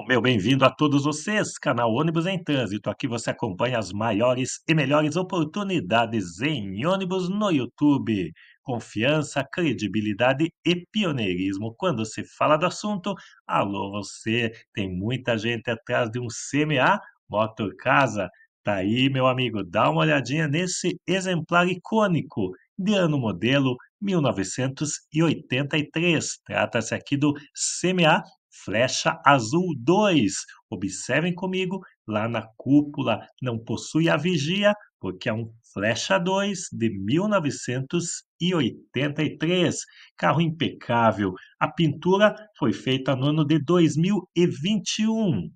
Bom, meu bem-vindo a todos vocês, canal Ônibus em Trânsito. Aqui você acompanha as maiores e melhores oportunidades em ônibus no YouTube. Confiança, credibilidade e pioneirismo. Quando se fala do assunto, alô você, tem muita gente atrás de um CMA Motor Casa. Tá aí, meu amigo, dá uma olhadinha nesse exemplar icônico de ano modelo 1983. Trata-se aqui do CMA Flecha azul 2. Observem comigo, lá na cúpula não possui a vigia, porque é um Flecha 2 de 1983. Carro impecável. A pintura foi feita no ano de 2021.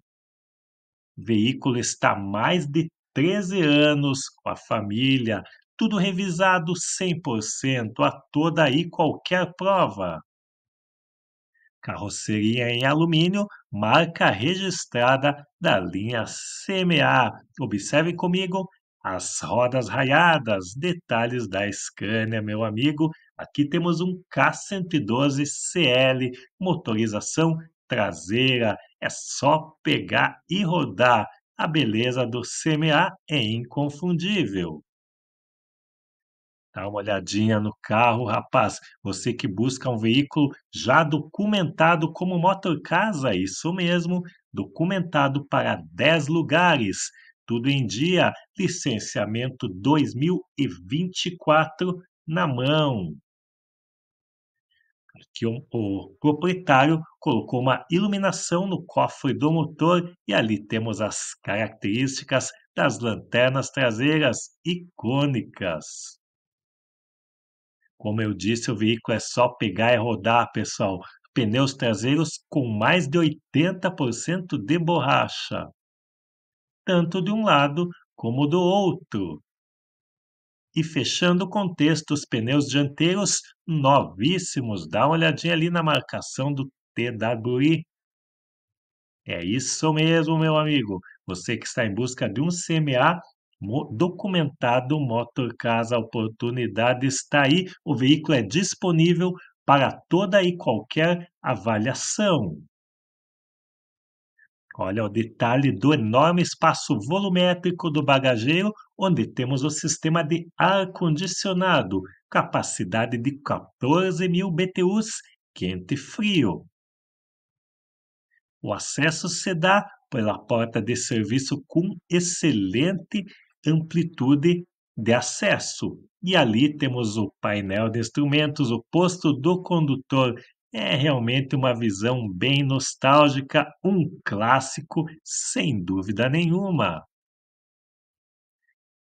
Veículo está há mais de 13 anos com a família, tudo revisado 100% a toda e qualquer prova carroceria em alumínio, marca registrada da linha CMA. Observe comigo as rodas raiadas, detalhes da Scania, meu amigo. Aqui temos um K112 CL, motorização traseira. É só pegar e rodar. A beleza do CMA é inconfundível. Dá uma olhadinha no carro, rapaz. Você que busca um veículo já documentado como motor casa, isso mesmo, documentado para 10 lugares. Tudo em dia, licenciamento 2024 na mão. Aqui o proprietário colocou uma iluminação no cofre do motor e ali temos as características das lanternas traseiras icônicas. Como eu disse, o veículo é só pegar e rodar, pessoal. Pneus traseiros com mais de 80% de borracha, tanto de um lado como do outro. E fechando o contexto, os pneus dianteiros novíssimos. Dá uma olhadinha ali na marcação do TWI. É isso mesmo, meu amigo. Você que está em busca de um CMA documentado motor casa Oportunidade está aí, o veículo é disponível para toda e qualquer avaliação. Olha o detalhe do enorme espaço volumétrico do bagageiro, onde temos o sistema de ar-condicionado, capacidade de 14 mil BTUs, quente e frio. O acesso se dá pela porta de serviço com excelente amplitude de acesso. E ali temos o painel de instrumentos, o posto do condutor. É realmente uma visão bem nostálgica, um clássico, sem dúvida nenhuma.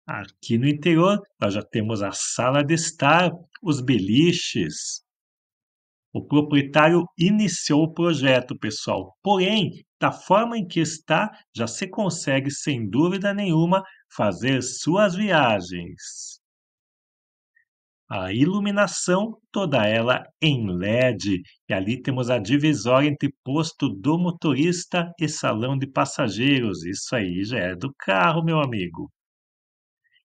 Aqui no interior, nós já temos a sala de estar, os beliches, o proprietário iniciou o projeto, pessoal. Porém, da forma em que está, já se consegue, sem dúvida nenhuma, fazer suas viagens. A iluminação, toda ela em LED. E ali temos a divisória entre posto do motorista e salão de passageiros. Isso aí já é do carro, meu amigo.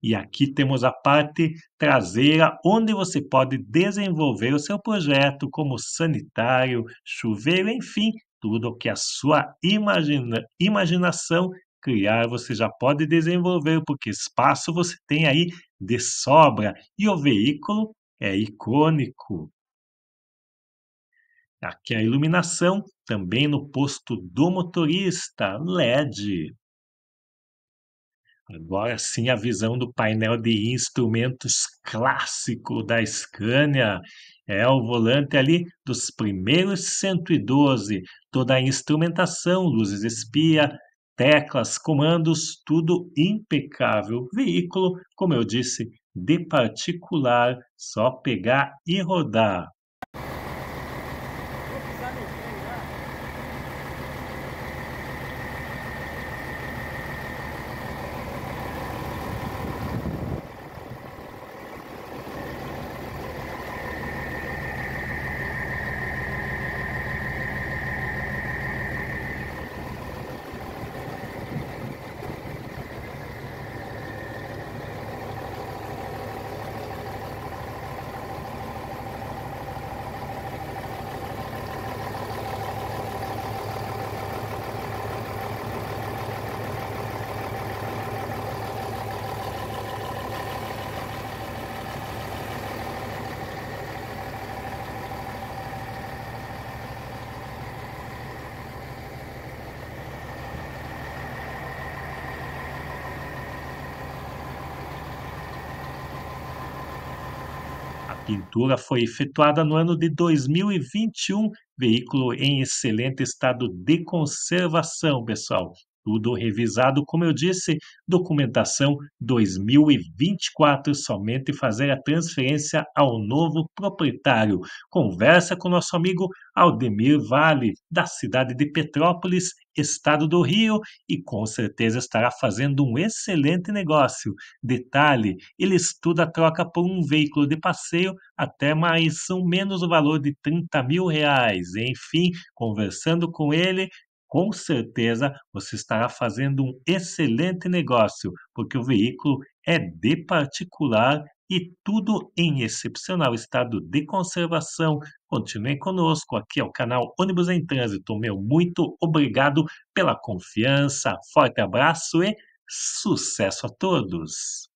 E aqui temos a parte traseira, onde você pode desenvolver o seu projeto como sanitário, chuveiro, enfim, tudo o que a sua imagina, imaginação criar, você já pode desenvolver, porque espaço você tem aí de sobra e o veículo é icônico. Aqui a iluminação, também no posto do motorista, LED. Agora sim a visão do painel de instrumentos clássico da Scania. É o volante ali dos primeiros 112, toda a instrumentação, luzes espia, teclas, comandos, tudo impecável. Veículo, como eu disse, de particular, só pegar e rodar. pintura foi efetuada no ano de 2021, veículo em excelente estado de conservação, pessoal estudo revisado, como eu disse, documentação 2024, somente fazer a transferência ao novo proprietário. Conversa com nosso amigo Aldemir Vale, da cidade de Petrópolis, estado do Rio, e com certeza estará fazendo um excelente negócio. Detalhe: ele estuda a troca por um veículo de passeio até mais ou menos o valor de 30 mil reais. Enfim, conversando com ele, com certeza você estará fazendo um excelente negócio, porque o veículo é de particular e tudo em excepcional estado de conservação. Continue conosco aqui é o canal Ônibus em Trânsito. Meu muito obrigado pela confiança, forte abraço e sucesso a todos!